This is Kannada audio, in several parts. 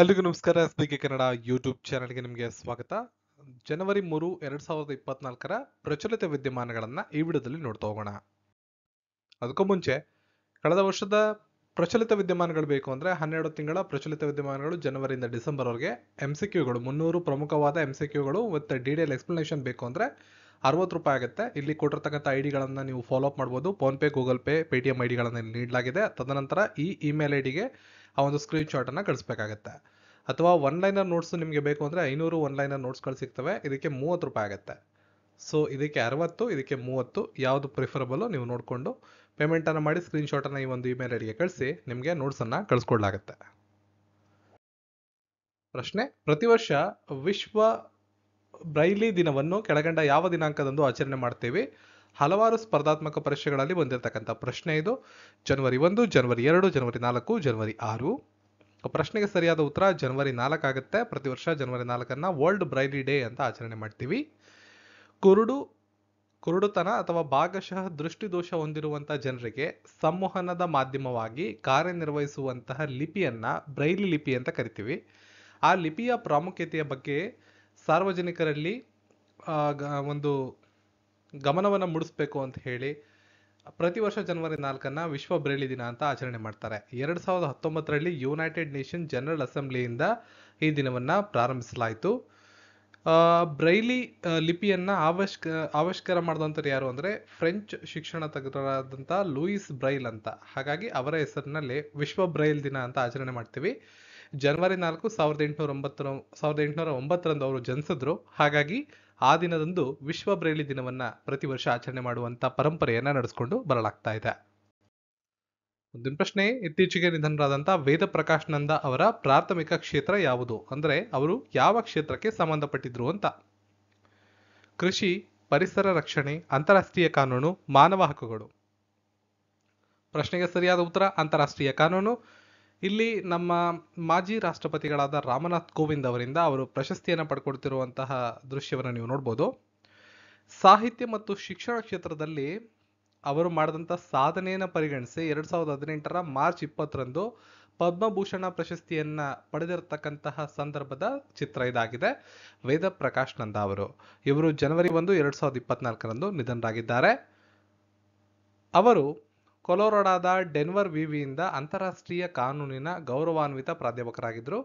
ಎಲ್ರಿಗೂ ನಮಸ್ಕಾರ S B K Kannada YouTube ಚಾನಲ್ಗೆ ನಿಮಗೆ ಸ್ವಾಗತ ಜನವರಿ ಮೂರು ಎರಡ್ ಸಾವಿರದ ಇಪ್ಪತ್ನಾಲ್ಕರ ಪ್ರಚಲಿತ ವಿದ್ಯಮಾನಗಳನ್ನು ಈ ವಿಡಿಯೋದಲ್ಲಿ ನೋಡ್ತಾ ಹೋಗೋಣ ಅದಕ್ಕೂ ಮುಂಚೆ ಕಳೆದ ವರ್ಷದ ಪ್ರಚಲಿತ ವಿದ್ಯಮಾನಗಳು ಬೇಕು ಅಂದ್ರೆ ಹನ್ನೆರಡು ತಿಂಗಳ ಪ್ರಚಲಿತ ವಿದ್ಯಮಾನಗಳು ಜನವರಿಯಿಂದ ಡಿಸೆಂಬರ್ವರೆಗೆ ಎಮ್ ಸಿ ಮುನ್ನೂರು ಪ್ರಮುಖವಾದ ಎಮ್ ಸಿ ಕ್ಯೂಗಳು ವಿತ್ ಡಿಟೇಲ್ ಎಕ್ಸ್ಪ್ಲನೇಷನ್ ಬೇಕು ಅಂದ್ರೆ ಅರವತ್ತು ರೂಪಾಯಿ ಆಗುತ್ತೆ ಇಲ್ಲಿ ಕೊಟ್ಟಿರ್ತಕ್ಕಂಥ ಐ ಡಿಗಳನ್ನು ನೀವು ಅಪ್ ಮಾಡ್ಬೋದು PhonePe Google Pay Paytm I ಡಿಗಳನ್ನು ನೀಡಲಾಗಿದೆ ತದನಂತರ ಈ ಇಮೇಲ್ ಐ ಡಿಗೆ ಆ ಒಂದು ಸ್ಕ್ರೀನ್ ಶಾಟನ್ನು ಕಳಿಸ್ಬೇಕಾಗತ್ತೆ ಅಥವಾ ಒನ್ ಲೈನರ್ ನೋಟ್ಸ್ ನಿಮಗೆ ಬೇಕು ಅಂದರೆ ಐನೂರು ಒನ್ ಲೈನರ್ ನೋಟ್ಸ್ಗಳು ಸಿಗ್ತವೆ ಇದಕ್ಕೆ ಮೂವತ್ತು ರೂಪಾಯಿ ಆಗುತ್ತೆ ಸೊ ಇದಕ್ಕೆ ಅರವತ್ತು ಇದಕ್ಕೆ ಮೂವತ್ತು ಯಾವುದು ಪ್ರಿಫರಬಲ್ಲು ನೀವು ನೋಡಿಕೊಂಡು ಪೇಮೆಂಟನ್ನು ಮಾಡಿ ಸ್ಕ್ರೀನ್ ಶಾಟನ್ನು ಈ ಒಂದು ಇಮೇಲ್ ಐಡಿಗೆ ಕಳಿಸಿ ನಿಮಗೆ ನೋಟ್ಸನ್ನು ಕಳಿಸ್ಕೊಡ್ಲಾಗತ್ತೆ ಪ್ರಶ್ನೆ ಪ್ರತಿ ವರ್ಷ ವಿಶ್ವ ಬ್ರೈಲಿ ದಿನವನ್ನು ಕೆಳಗಂಡ ಯಾವ ದಿನಾಂಕದಂದು ಆಚರಣೆ ಮಾಡ್ತೀವಿ ಹಲವಾರು ಸ್ಪರ್ಧಾತ್ಮಕ ಪರೀಕ್ಷೆಗಳಲ್ಲಿ ಬಂದಿರತಕ್ಕಂಥ ಪ್ರಶ್ನೆ ಇದು ಜನವರಿ ಒಂದು ಜನವರಿ ಎರಡು ಜನವರಿ ನಾಲ್ಕು ಜನವರಿ ಆರು ಪ್ರಶ್ನೆಗೆ ಸರಿಯಾದ ಉತ್ತರ ಜನವರಿ ಆಗುತ್ತೆ ಪ್ರತಿ ವರ್ಷ ಜನವರಿ ನಾಲ್ಕನ್ನು ವರ್ಲ್ಡ್ ಬ್ರೈಲಿ ಡೇ ಅಂತ ಆಚರಣೆ ಮಾಡ್ತೀವಿ ಕುರುಡು ಕುರುಡುತನ ಅಥವಾ ಭಾಗಶಃ ದೃಷ್ಟಿದೋಷ ಹೊಂದಿರುವಂಥ ಜನರಿಗೆ ಸಂವಹನದ ಮಾಧ್ಯಮವಾಗಿ ಕಾರ್ಯನಿರ್ವಹಿಸುವಂತಹ ಲಿಪಿಯನ್ನು ಬ್ರೈಲಿ ಲಿಪಿ ಅಂತ ಕರಿತೀವಿ ಆ ಲಿಪಿಯ ಪ್ರಾಮುಖ್ಯತೆಯ ಬಗ್ಗೆ ಸಾರ್ವಜನಿಕರಲ್ಲಿ ಒಂದು ಗಮನವನ್ನು ಮೂಡಿಸಬೇಕು ಅಂತ ಹೇಳಿ ಪ್ರತಿ ವರ್ಷ ಜನವರಿ ನಾಲ್ಕನ್ನ ವಿಶ್ವ ಬ್ರೈಲಿ ದಿನ ಅಂತ ಆಚರಣೆ ಮಾಡ್ತಾರೆ ಎರಡು ಸಾವಿರದ ಹತ್ತೊಂಬತ್ತರಲ್ಲಿ ಯುನೈಟೆಡ್ ನೇಷನ್ ಜನರಲ್ ಅಸೆಂಬ್ಲಿಯಿಂದ ಈ ದಿನವನ್ನು ಪ್ರಾರಂಭಿಸಲಾಯಿತು ಬ್ರೈಲಿ ಲಿಪಿಯನ್ನು ಆವಿಷ್ಕ ಆವಿಷ್ಕಾರ ಮಾಡಿದಂಥವ್ರು ಯಾರು ಅಂದರೆ ಫ್ರೆಂಚ್ ಶಿಕ್ಷಣ ತಜ್ಞರಾದಂಥ ಲೂಯಿಸ್ ಬ್ರೈಲ್ ಅಂತ ಹಾಗಾಗಿ ಅವರ ಹೆಸರಿನಲ್ಲಿ ವಿಶ್ವ ಬ್ರೈಲ್ ದಿನ ಅಂತ ಆಚರಣೆ ಮಾಡ್ತೀವಿ ಜನವರಿ ನಾಲ್ಕು ಸಾವಿರದ ಎಂಟುನೂರ ಒಂಬತ್ತರ ಸಾವಿರದ ಎಂಟುನೂರ ಒಂಬತ್ತರಂದು ಅವರು ಜನಿಸಿದ್ರು ಹಾಗಾಗಿ ಆ ದಿನದಂದು ವಿಶ್ವ ಬ್ರೈಲಿ ದಿನವನ್ನ ಪ್ರತಿ ವರ್ಷ ಆಚರಣೆ ಮಾಡುವಂತ ಪರಂಪರೆಯನ್ನ ನಡೆಸಿಕೊಂಡು ಬರಲಾಗ್ತಾ ಇದೆ ಮುಂದಿನ ಪ್ರಶ್ನೆ ಇತ್ತೀಚೆಗೆ ನಿಧನರಾದಂತಹ ವೇದ ಪ್ರಕಾಶ್ ನಂದ ಅವರ ಪ್ರಾಥಮಿಕ ಕ್ಷೇತ್ರ ಯಾವುದು ಅಂದ್ರೆ ಅವರು ಯಾವ ಕ್ಷೇತ್ರಕ್ಕೆ ಸಂಬಂಧಪಟ್ಟಿದ್ರು ಅಂತ ಕೃಷಿ ಪರಿಸರ ರಕ್ಷಣೆ ಅಂತಾರಾಷ್ಟ್ರೀಯ ಕಾನೂನು ಮಾನವ ಹಕ್ಕುಗಳು ಪ್ರಶ್ನೆಗೆ ಸರಿಯಾದ ಉತ್ತರ ಅಂತಾರಾಷ್ಟ್ರೀಯ ಕಾನೂನು ಇಲ್ಲಿ ನಮ್ಮ ಮಾಜಿ ರಾಷ್ಟ್ರಪತಿಗಳಾದ ರಾಮನಾಥ್ ಕೋವಿಂದ್ ಅವರಿಂದ ಅವರು ಪ್ರಶಸ್ತಿಯನ್ನು ಪಡ್ಕೊಡ್ತಿರುವಂತಹ ದೃಶ್ಯವನ್ನು ನೀವು ನೋಡ್ಬೋದು ಸಾಹಿತ್ಯ ಮತ್ತು ಶಿಕ್ಷಣ ಕ್ಷೇತ್ರದಲ್ಲಿ ಅವರು ಮಾಡಿದಂಥ ಸಾಧನೆಯನ್ನು ಪರಿಗಣಿಸಿ ಎರಡು ಸಾವಿರದ ಹದಿನೆಂಟರ ಮಾರ್ಚ್ ಇಪ್ಪತ್ತರಂದು ಪದ್ಮಭೂಷಣ ಪ್ರಶಸ್ತಿಯನ್ನು ಪಡೆದಿರತಕ್ಕಂತಹ ಸಂದರ್ಭದ ಚಿತ್ರ ಇದಾಗಿದೆ ವೇದ ಪ್ರಕಾಶ್ ನಂದ ಅವರು ಇವರು ಜನವರಿ ಒಂದು ಎರಡು ಸಾವಿರದ ಇಪ್ಪತ್ನಾಲ್ಕರಂದು ನಿಧನರಾಗಿದ್ದಾರೆ ಅವರು ಕೊಲೊರೊಡಾದ ಡೆನ್ವರ್ ವಿವಿಯಿಂದ ಅಂತಾರಾಷ್ಟ್ರೀಯ ಕಾನೂನಿನ ಗೌರವಾನ್ವಿತ ಪ್ರಾಧ್ಯಾಪಕರಾಗಿದ್ದರು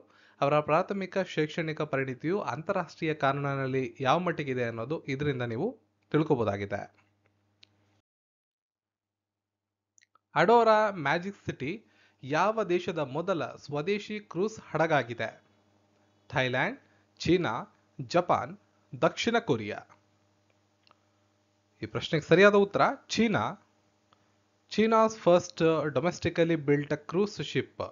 ಅವರ ಪ್ರಾಥಮಿಕ ಶೈಕ್ಷಣಿಕ ಪರಿಣಿತಿಯು ಅಂತಾರಾಷ್ಟ್ರೀಯ ಕಾನೂನಿನಲ್ಲಿ ಯಾವ ಮಟ್ಟಿಗಿದೆ ಅನ್ನೋದು ಇದರಿಂದ ನೀವು ತಿಳ್ಕೋಬೋದಾಗಿದೆ ಅಡೋರಾ ಮ್ಯಾಜಿಕ್ ಸಿಟಿ ಯಾವ ದೇಶದ ಮೊದಲ ಸ್ವದೇಶಿ ಕ್ರೂಸ್ ಹಡಗಾಗಿದೆ ಥೈಲ್ಯಾಂಡ್ ಚೀನಾ ಜಪಾನ್ ದಕ್ಷಿಣ ಕೊರಿಯಾ ಈ ಪ್ರಶ್ನೆಗೆ ಸರಿಯಾದ ಉತ್ತರ ಚೀನಾ China's first domestically built a cruise ship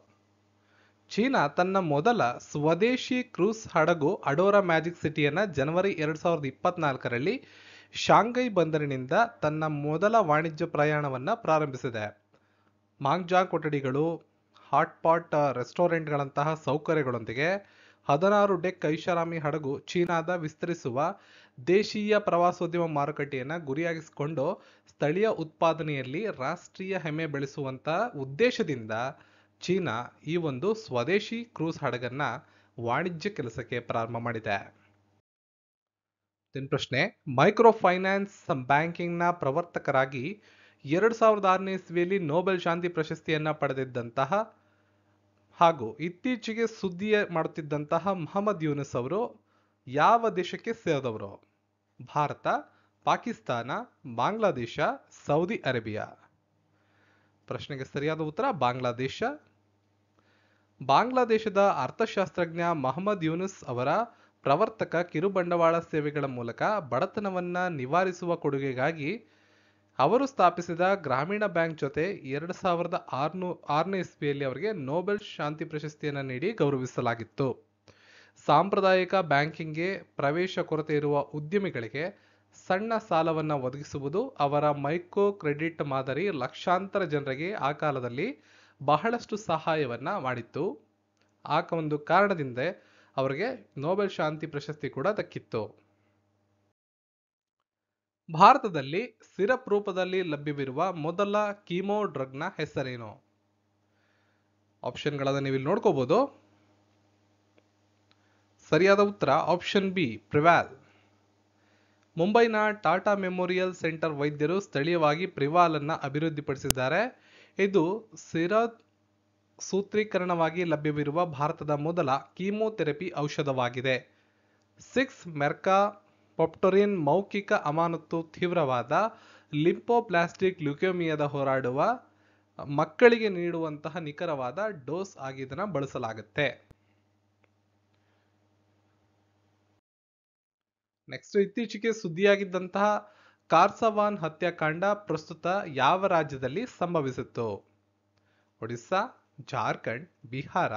ಚೀನಾ ತನ್ನ ಮೊದಲ ಸ್ವದೇಶಿ ಕ್ರೂಸ್ ಹಡಗು ಅಡೋರಾ ಮ್ಯಾಜಿಕ್ ಸಿಟಿಯನ್ನು ಜನವರಿ ಎರಡು ಸಾವಿರದ ಇಪ್ಪತ್ನಾಲ್ಕರಲ್ಲಿ ಶಾಂಘೈ ಬಂದರಿನಿಂದ ತನ್ನ ಮೊದಲ ವಾಣಿಜ್ಯ ಪ್ರಯಾಣವನ್ನು ಪ್ರಾರಂಭಿಸಿದೆ ಮಾಂಗ್ಜಾ ಕೊಠಡಿಗಳು ಹಾಟ್ಪಾಟ್ ರೆಸ್ಟೋರೆಂಟ್ಗಳಂತಹ ಸೌಕರ್ಯಗಳೊಂದಿಗೆ ಹದಿನಾರು ಡೆಕ್ ಐಷಾರಾಮಿ ಹಡಗು ಚೀನಾದ ವಿಸ್ತರಿಸುವ ದೇಶೀಯ ಪ್ರವಾಸೋದ್ಯಮ ಮಾರುಕಟ್ಟೆಯನ್ನು ಗುರಿಯಾಗಿಸಿಕೊಂಡು ಸ್ಥಳೀಯ ಉತ್ಪಾದನೆಯಲ್ಲಿ ರಾಷ್ಟ್ರೀಯ ಹೆಮ್ಮೆ ಬೆಳೆಸುವಂಥ ಉದ್ದೇಶದಿಂದ ಚೀನಾ ಈ ಒಂದು ಸ್ವದೇಶಿ ಕ್ರೂಸ್ ಹಡಗನ್ನ ವಾಣಿಜ್ಯ ಕೆಲಸಕ್ಕೆ ಪ್ರಾರಂಭ ಮಾಡಿದೆ ಪ್ರಶ್ನೆ ಮೈಕ್ರೋ ಫೈನಾನ್ಸ್ ಬ್ಯಾಂಕಿಂಗ್ನ ಪ್ರವರ್ತಕರಾಗಿ ಎರಡು ಸಾವಿರದ ಆರನೇ ಇಸ್ವಿಯಲ್ಲಿ ನೊಬೆಲ್ ಶಾಂತಿ ಪ್ರಶಸ್ತಿಯನ್ನು ಪಡೆದಿದ್ದಂತಹ ಹಾಗೂ ಇತ್ತೀಚೆಗೆ ಸುದ್ದಿ ಮಾಡುತ್ತಿದ್ದಂತಹ ಮೊಹಮ್ಮದ್ ಯೂನುಸ್ ಅವರು ಯಾವ ದೇಶಕ್ಕೆ ಸೇರಿದವರು ಭಾರತ ಪಾಕಿಸ್ತಾನ ಬಾಂಗ್ಲಾದೇಶ ಸೌದಿ ಅರೇಬಿಯಾ ಪ್ರಶ್ನೆಗೆ ಸರಿಯಾದ ಉತ್ತರ ಬಾಂಗ್ಲಾದೇಶ ಬಾಂಗ್ಲಾದೇಶದ ಅರ್ಥಶಾಸ್ತ್ರಜ್ಞ ಮೊಹಮ್ಮದ್ ಯೂನುಸ್ ಅವರ ಪ್ರವರ್ತಕ ಕಿರುಬಂಡವಾಳ ಸೇವೆಗಳ ಮೂಲಕ ಬಡತನವನ್ನ ನಿವಾರಿಸುವ ಕೊಡುಗೆಗಾಗಿ ಅವರು ಸ್ಥಾಪಿಸಿದ ಗ್ರಾಮೀಣ ಬ್ಯಾಂಕ್ ಜೊತೆ ಎರಡು ಸಾವಿರದ ಆರ್ನೂ ಆರನೇ ಇಸ್ವಿಯಲ್ಲಿ ಅವರಿಗೆ ನೊಬೆಲ್ ಶಾಂತಿ ಪ್ರಶಸ್ತಿಯನ್ನು ನೀಡಿ ಗೌರವಿಸಲಾಗಿತ್ತು ಸಾಂಪ್ರದಾಯಿಕ ಬ್ಯಾಂಕಿಂಗ್ಗೆ ಪ್ರವೇಶ ಕೊರತೆ ಇರುವ ಉದ್ಯಮಿಗಳಿಗೆ ಸಣ್ಣ ಸಾಲವನ್ನು ಒದಗಿಸುವುದು ಅವರ ಮೈಕ್ರೋ ಕ್ರೆಡಿಟ್ ಮಾದರಿ ಲಕ್ಷಾಂತರ ಜನರಿಗೆ ಆ ಕಾಲದಲ್ಲಿ ಬಹಳಷ್ಟು ಸಹಾಯವನ್ನು ಮಾಡಿತ್ತು ಆ ಒಂದು ಕಾರಣದಿಂದ ಅವರಿಗೆ ನೋಬೆಲ್ ಶಾಂತಿ ಪ್ರಶಸ್ತಿ ಕೂಡ ದಕ್ಕಿತ್ತು ಭಾರತದಲ್ಲಿ ಸಿರಪ್ ರೂಪದಲ್ಲಿ ಲಭ್ಯವಿರುವ ಮೊದಲ ಕೀಮೋ ಡ್ರಗ್ನ ಹೆಸರೇನು ನೀವು ಇಲ್ಲಿ ನೋಡ್ಕೋಬಹುದು ಸರಿಯಾದ ಉತ್ತರ ಆಪ್ಷನ್ ಬಿ ಪ್ರಿವಾಲ್ ಮುಂಬೈನ ಟಾಟಾ ಮೆಮೋರಿಯಲ್ ಸೆಂಟರ್ ವೈದ್ಯರು ಸ್ಥಳೀಯವಾಗಿ ಪ್ರಿವಾಲ್ ಅನ್ನು ಅಭಿವೃದ್ಧಿಪಡಿಸಿದ್ದಾರೆ ಇದು ಸಿರ ಸೂತ್ರೀಕರಣವಾಗಿ ಲಭ್ಯವಿರುವ ಭಾರತದ ಮೊದಲ ಕೀಮೋಥೆರಪಿ ಔಷಧವಾಗಿದೆ ಸಿಕ್ಸ್ ಮೆರ್ಕಾ ಪೊಪ್ಟೊರಿನ್ ಮೌಖಿಕ ಅಮಾನತು ತೀವ್ರವಾದ ಲಿಂಪೋಪ್ಲಾಸ್ಟಿಕ್ ಲ್ಯುಕೇಮಿಯಾದ ಹೋರಾಡುವ ಮಕ್ಕಳಿಗೆ ನೀಡುವಂತಹ ನಿಖರವಾದ ಡೋಸ್ ಆಗಿ ಇದನ್ನು ಬಳಸಲಾಗುತ್ತೆ ನೆಕ್ಸ್ಟ್ ಇತ್ತೀಚೆಗೆ ಸುದ್ದಿಯಾಗಿದ್ದಂತಹ ಕಾರ್ಸವಾನ್ ಹತ್ಯಾಕಾಂಡ ಪ್ರಸ್ತುತ ಯಾವ ರಾಜ್ಯದಲ್ಲಿ ಸಂಭವಿಸಿತ್ತು ಒಡಿಸ್ಸಾ ಜಾರ್ಖಂಡ್ ಬಿಹಾರ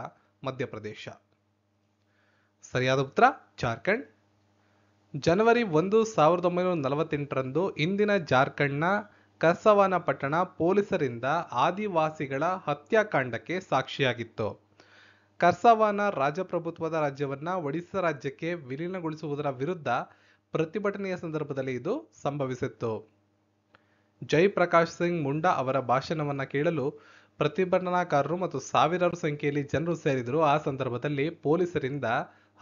ಮಧ್ಯಪ್ರದೇಶ ಸರಿಯಾದ ಉತ್ತರ ಜಾರ್ಖಂಡ್ ಜನವರಿ ಒಂದು ಸಾವಿರದ ಒಂಬೈನೂರ ನಲವತ್ತೆಂಟರಂದು ಇಂದಿನ ಜಾರ್ಖಂಡ್ನ ಪಟ್ಟಣ ಪೊಲೀಸರಿಂದ ಆದಿವಾಸಿಗಳ ಹತ್ಯಾಕಾಂಡಕ್ಕೆ ಸಾಕ್ಷಿಯಾಗಿತ್ತು ಕರ್ಸವಾನ ರಾಜಪ್ರಭುತ್ವದ ರಾಜ್ಯವನ್ನು ಒಡಿಶಾ ರಾಜ್ಯಕ್ಕೆ ವಿಲೀನಗೊಳಿಸುವುದರ ವಿರುದ್ಧ ಪ್ರತಿಭಟನೆಯ ಸಂದರ್ಭದಲ್ಲಿ ಇದು ಸಂಭವಿಸಿತ್ತು ಜಯಪ್ರಕಾಶ್ ಸಿಂಗ್ ಮುಂಡಾ ಅವರ ಭಾಷಣವನ್ನು ಕೇಳಲು ಪ್ರತಿಭಟನಾಕಾರರು ಮತ್ತು ಸಾವಿರಾರು ಸಂಖ್ಯೆಯಲ್ಲಿ ಜನರು ಸೇರಿದರು ಆ ಸಂದರ್ಭದಲ್ಲಿ ಪೊಲೀಸರಿಂದ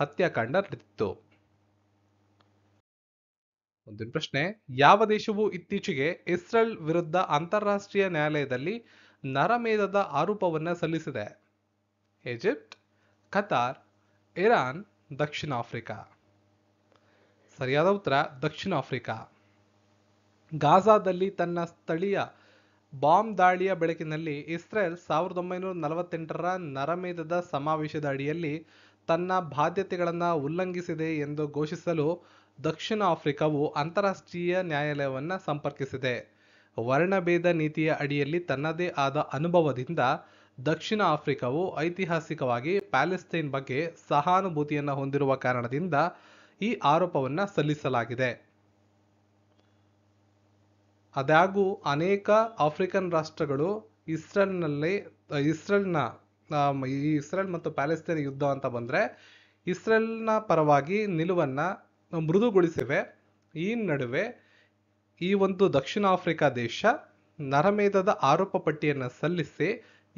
ಹತ್ಯಾಕಾಂಡ ನಡೆದಿತ್ತು ಮುಂದಿನ ಪ್ರಶ್ನೆ ಯಾವ ದೇಶವು ಇತ್ತೀಚೆಗೆ ಇಸ್ರೇಲ್ ವಿರುದ್ಧ ಅಂತಾರಾಷ್ಟ್ರೀಯ ನ್ಯಾಯಾಲಯದಲ್ಲಿ ನರಮೇಧದ ಆರೋಪವನ್ನು ಸಲ್ಲಿಸಿದೆ ಈಜಿಪ್ಟ್ ಕತಾರ್ ಇರಾನ್ ದಕ್ಷಿಣ ಆಫ್ರಿಕಾ ಸರಿಯಾದ ಉತ್ತರ ದಕ್ಷಿಣ ಆಫ್ರಿಕಾ ಗಾಜಾದಲ್ಲಿ ತನ್ನ ಸ್ಥಳೀಯ ಬಾಂಬ್ ದಾಳಿಯ ಬೆಳಕಿನಲ್ಲಿ ಇಸ್ರೇಲ್ ಸಾವಿರದ ಒಂಬೈನೂರ ನಲವತ್ತೆಂಟರ ನರಮೇಧದ ಸಮಾವೇಶದ ಅಡಿಯಲ್ಲಿ ತನ್ನ ಬಾಧ್ಯತೆಗಳನ್ನು ಉಲ್ಲಂಘಿಸಿದೆ ಎಂದು ಘೋಷಿಸಲು ದಕ್ಷಿಣ ಆಫ್ರಿಕಾವು ಅಂತಾರಾಷ್ಟ್ರೀಯ ನ್ಯಾಯಾಲಯವನ್ನು ಸಂಪರ್ಕಿಸಿದೆ ವರ್ಣಭೇದ ನೀತಿಯ ಅಡಿಯಲ್ಲಿ ತನ್ನದೇ ಆದ ಅನುಭವದಿಂದ ದಕ್ಷಿಣ ಆಫ್ರಿಕಾವು ಐತಿಹಾಸಿಕವಾಗಿ ಪ್ಯಾಲೆಸ್ತೈನ್ ಬಗ್ಗೆ ಸಹಾನುಭೂತಿಯನ್ನು ಹೊಂದಿರುವ ಕಾರಣದಿಂದ ಈ ಆರೋಪವನ್ನು ಸಲ್ಲಿಸಲಾಗಿದೆ ಅದಾಗೂ ಅನೇಕ ಆಫ್ರಿಕನ್ ರಾಷ್ಟ್ರಗಳು ಇಸ್ರೇಲ್ನಲ್ಲಿ ಇಸ್ರೇಲ್ನ ಈ ಇಸ್ರೇಲ್ ಮತ್ತು ಪ್ಯಾಲೆಸ್ತೈನ್ ಯುದ್ಧ ಅಂತ ಬಂದರೆ ಇಸ್ರೇಲ್ನ ಪರವಾಗಿ ನಿಲುವನ್ನು ಮೃದುಗೊಳಿಸಿವೆ ಈ ನಡುವೆ ಈ ಒಂದು ದಕ್ಷಿಣ ಆಫ್ರಿಕಾ ದೇಶ ನರಮೇಧದ ಆರೋಪ ಪಟ್ಟಿಯನ್ನು ಸಲ್ಲಿಸಿ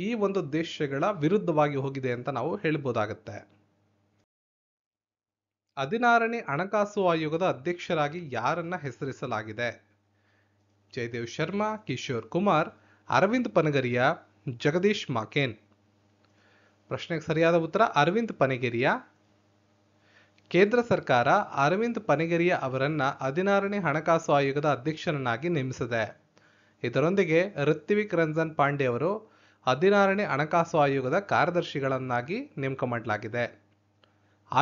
ಈ ಒಂದು ದೇಶಗಳ ವಿರುದ್ಧವಾಗಿ ಹೋಗಿದೆ ಅಂತ ನಾವು ಹೇಳಬಹುದಾಗತ್ತೆ ಹದಿನಾರನೇ ಹಣಕಾಸು ಆಯೋಗದ ಅಧ್ಯಕ್ಷರಾಗಿ ಯಾರನ್ನ ಹೆಸರಿಸಲಾಗಿದೆ ಜಯದೇವ್ ಶರ್ಮಾ ಕಿಶೋರ್ ಕುಮಾರ್ ಅರವಿಂದ್ ಪನಗರಿಯ ಜಗದೀಶ್ ಮಾಕೇನ್ ಪ್ರಶ್ನೆಗೆ ಸರಿಯಾದ ಉತ್ತರ ಅರವಿಂದ್ ಪನಗಿರಿಯ ಕೇಂದ್ರ ಸರ್ಕಾರ ಅರವಿಂದ್ ಪನಗರಿಯಾ ಅವರನ್ನು ಹದಿನಾರನೇ ಹಣಕಾಸು ಆಯೋಗದ ಅಧ್ಯಕ್ಷರನ್ನಾಗಿ ನೇಮಿಸಿದೆ ಇದರೊಂದಿಗೆ ಋತ್ವಿಕ್ ರಂಜನ್ ಪಾಂಡೆ ಅವರು ಹದಿನಾರನೇ ಹಣಕಾಸು ಆಯೋಗದ ಕಾರ್ಯದರ್ಶಿಗಳನ್ನಾಗಿ ನೇಮಕ ಮಾಡಲಾಗಿದೆ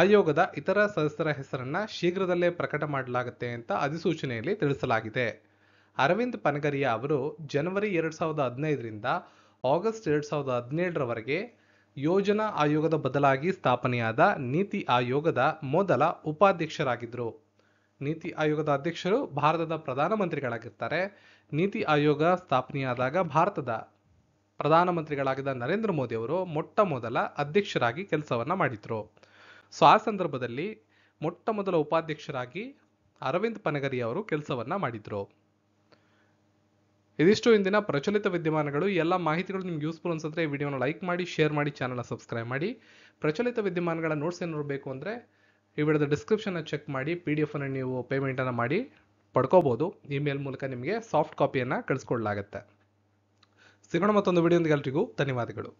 ಆಯೋಗದ ಇತರ ಸದಸ್ಯರ ಹೆಸರನ್ನು ಶೀಘ್ರದಲ್ಲೇ ಪ್ರಕಟ ಮಾಡಲಾಗುತ್ತೆ ಅಂತ ಅಧಿಸೂಚನೆಯಲ್ಲಿ ತಿಳಿಸಲಾಗಿದೆ ಅರವಿಂದ್ ಪನಗರಿಯಾ ಅವರು ಜನವರಿ ಎರಡು ಸಾವಿರದ ಹದಿನೈದರಿಂದ ಆಗಸ್ಟ್ ಎರಡು ಸಾವಿರದ ಹದಿನೇಳರವರೆಗೆ ಯೋಜನಾ ಆಯೋಗದ ಬದಲಾಗಿ ಸ್ಥಾಪನೆಯಾದ ನೀತಿ ಆಯೋಗದ ಮೊದಲ ಉಪಾಧ್ಯಕ್ಷರಾಗಿದ್ದರು ನೀತಿ ಆಯೋಗದ ಅಧ್ಯಕ್ಷರು ಭಾರತದ ಪ್ರಧಾನಮಂತ್ರಿಗಳಾಗಿರ್ತಾರೆ ನೀತಿ ಆಯೋಗ ಸ್ಥಾಪನೆಯಾದಾಗ ಭಾರತದ ಪ್ರಧಾನಮಂತ್ರಿಗಳಾಗಿದ್ದ ನರೇಂದ್ರ ಮೋದಿ ಅವರು ಮೊಟ್ಟ ಮೊದಲ ಅಧ್ಯಕ್ಷರಾಗಿ ಕೆಲಸವನ್ನ ಮಾಡಿದ್ರು ಸೊ ಆ ಸಂದರ್ಭದಲ್ಲಿ ಮೊಟ್ಟ ಮೊದಲ ಉಪಾಧ್ಯಕ್ಷರಾಗಿ ಅರವಿಂದ್ ಪನಗರಿ ಅವರು ಕೆಲಸವನ್ನ ಮಾಡಿದ್ರು ಇದಿಷ್ಟು ಇಂದಿನ ಪ್ರಚಲಿತ ವಿದ್ಯಮಾನಗಳು ಎಲ್ಲ ಮಾಹಿತಿಗಳು ನಿಮ್ಗೆ ಯೂಸ್ಫುಲ್ ಅನ್ಸಿದ್ರೆ ಈ ವಿಡಿಯೋನ ಲೈಕ್ ಮಾಡಿ ಶೇರ್ ಮಾಡಿ ಚಾನಲ್ನ ಸಬ್ಸ್ಕ್ರೈಬ್ ಮಾಡಿ ಪ್ರಚಲಿತ ವಿದ್ಯಮಾನಗಳ ನೋಟ್ಸ್ ಏನು ನೋಡಬೇಕು ಅಂದರೆ ಈ ವಿಡಿಯೋದ ಡಿಸ್ಕ್ರಿಪ್ಷನ್ನ ಚೆಕ್ ಮಾಡಿ ಪಿ ಡಿ ಎಫನ್ನು ನೀವು ಪೇಮೆಂಟನ್ನು ಮಾಡಿ ಪಡ್ಕೋಬೋದು ಇಮೇಲ್ ಮೂಲಕ ನಿಮಗೆ ಸಾಫ್ಟ್ ಕಾಪಿಯನ್ನು ಕಳಿಸ್ಕೊಡ್ಲಾಗತ್ತೆ ಸಿಗೋಣ ಮತ್ತೊಂದು ವಿಡಿಯೋಂದಿಗೆ ಎಲ್ರಿಗೂ ಧನ್ಯವಾದಗಳು